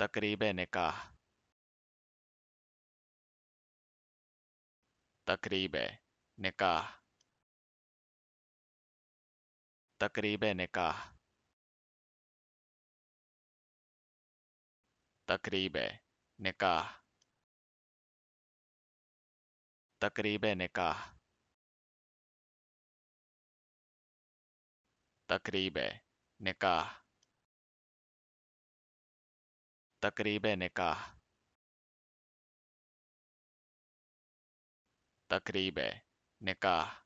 तकरीब निकाह तकरीब निकाह तकरीब निकाह तकरीब निकाह तकरीब निकाह तकरीब निकाह तकरीब निकाह तकरीब निकाह